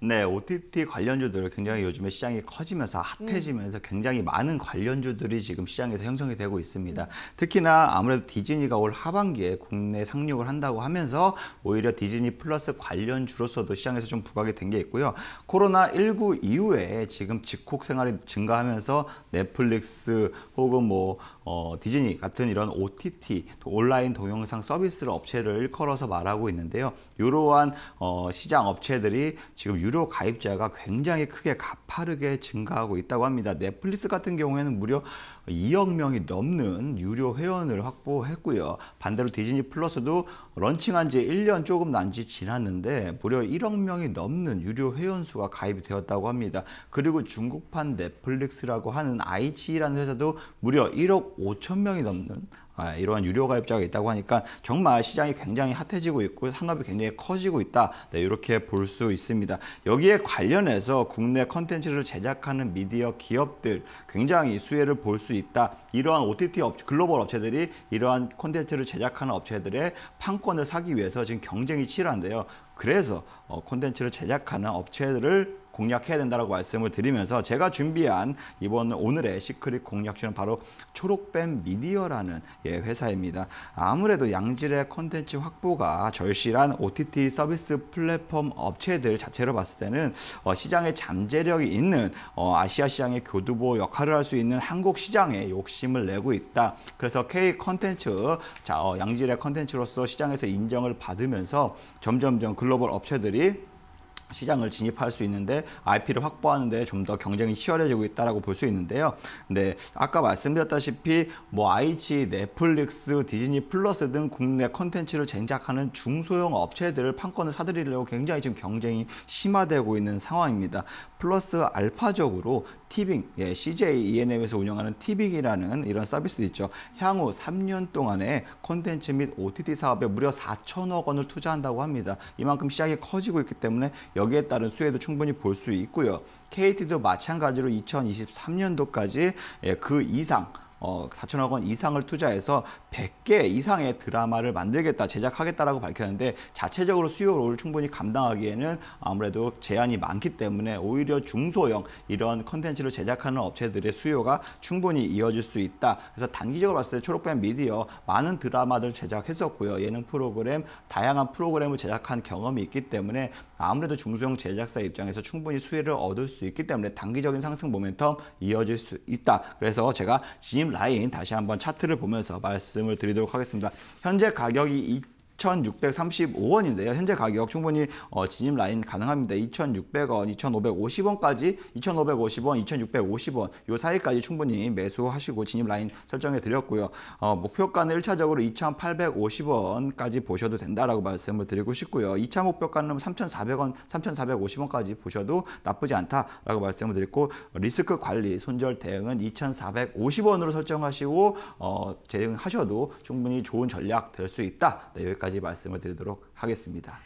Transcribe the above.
네, OTT 관련주들 굉장히 요즘에 시장이 커지면서 핫해지면서 굉장히 많은 관련주들이 지금 시장에서 형성이 되고 있습니다. 특히나 아무래도 디즈니가 올 하반기에 국내 상륙을 한다고 하면서 오히려 디즈니 플러스 관련주로서도 시장에서 좀 부각이 된 게 있고요. 코로나19 이후에 지금 직콕 생활이 증가하면서 넷플릭스 혹은 뭐 어, 디즈니 같은 이런 OTT 온라인 동영상 서비스를 업체를 일컬어서 말하고 있는데요. 이러한 어, 시장 업체들이 지금 유료 가입자가 굉장히 크게 가파르게 증가하고 있다고 합니다. 넷플릭스 같은 경우에는 무려 2억 명이 넘는 유료 회원을 확보했고요. 반대로 디즈니 플러스도 런칭한 지 1년 조금 난 지 지났는데 무려 1억 명이 넘는 유료 회원 수가 가입이 되었다고 합니다. 그리고 중국판 넷플릭스라고 하는 아이치라는 회사도 무려 1억 5천 명이 넘는 아, 이러한 유료 가입자가 있다고 하니까 정말 시장이 굉장히 핫해지고 있고 산업이 굉장히 커지고 있다. 네, 이렇게 볼 수 있습니다. 여기에 관련해서 국내 컨텐츠를 제작하는 미디어 기업들 굉장히 수혜를 볼 수 있다. 이러한 OTT 업체, 글로벌 업체들이 이러한 콘텐츠를 제작하는 업체들의 판권을 사기 위해서 지금 경쟁이 치열한데요. 그래서 콘텐츠를 어, 제작하는 업체들을 공략해야 된다라고 말씀을 드리면서 제가 준비한 이번 오늘의 시크릿 공략주는 바로 초록뱀 미디어라는 예, 회사입니다. 아무래도 양질의 컨텐츠 확보가 절실한 OTT 서비스 플랫폼 업체들 자체로 봤을 때는 어, 시장의 잠재력이 있는 어, 아시아 시장의 교두보 역할을 할 수 있는 한국 시장에 욕심을 내고 있다. 그래서 K 컨텐츠 자 어, 양질의 컨텐츠로서 시장에서 인정을 받으면서 점점점 글로벌 업체들이 시장을 진입할 수 있는데 IP를 확보하는데 좀 더 경쟁이 치열해지고 있다라고 볼 수 있는데요. 네, 아까 말씀드렸다시피 뭐아이 넷플릭스, 디즈니 플러스 등 국내 컨텐츠를제작하는 중소형 업체들을 판권을 사들이려고 굉장히 지금 경쟁이 심화되고 있는 상황입니다. 플러스 알파적으로 티빙, 예, CJ ENM에서 운영하는 티빙이라는 이런 서비스도 있죠. 향후 3년 동안에 콘텐츠 및 OTT 사업에 무려 4천억 원을 투자한다고 합니다. 이만큼 시장이 커지고 있기 때문에 여기에 따른 수혜도 충분히 볼 수 있고요. KT도 마찬가지로 2023년도까지 예, 그 이상 어, 4천억 원 이상을 투자해서 100개 이상의 드라마를 만들겠다, 제작하겠다라고 밝혔는데 자체적으로 수요를 충분히 감당하기에는 아무래도 제한이 많기 때문에 오히려 중소형 이런 컨텐츠를 제작하는 업체들의 수요가 충분히 이어질 수 있다. 그래서 단기적으로 봤을 때 초록뱀 미디어 많은 드라마들 제작했었고요. 예능 프로그램, 다양한 프로그램을 제작한 경험이 있기 때문에 아무래도 중소형 제작사 입장에서 충분히 수혜를 얻을 수 있기 때문에 단기적인 상승 모멘텀 이어질 수 있다. 그래서 제가 지임 라인 다시 한번 차트를 보면서 말씀을 드리도록 하겠습니다. 현재 가격이 2,635원인데요. 현재 가격 충분히 어, 진입 라인 가능합니다. 2,600원, 2,550원까지 2,550원, 2,650원 요 사이까지 충분히 매수하시고 진입 라인 설정해 드렸고요. 어, 목표가는 1차적으로 2,850원까지 보셔도 된다라고 말씀을 드리고 싶고요. 2차 목표가는 3,400원, 3,450원까지 보셔도 나쁘지 않다라고 말씀을 드렸고 리스크 관리, 손절 대응은 2,450원으로 설정하시고 어, 대응하셔도 충분히 좋은 전략 될 수 있다. 네, 여기까지 여기까지 말씀을 드리도록 하겠습니다.